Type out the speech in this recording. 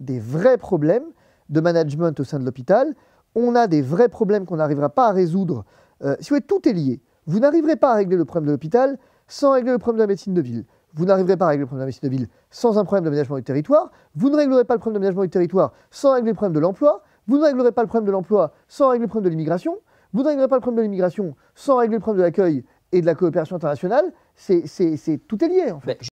des vrais problèmes de management au sein de l'hôpital. On a des vrais problèmes qu'on n'arrivera pas à résoudre. si vous voulez, tout est lié. Vous n'arriverez pas à régler le problème de l'hôpital sans régler le problème de la médecine de ville. Vous n'arriverez pas à régler le problème de la médecine de ville sans un problème de d'aménagement du territoire. Vous ne réglerez pas le problème de management du territoire sans régler le problème de l'emploi. Vous ne réglerez pas le problème de l'emploi sans régler le problème de l'immigration. Vous ne réglerez pas le problème de l'immigration sans régler le problème de l'accueil et de la coopération internationale. C'est, tout est lié en fait.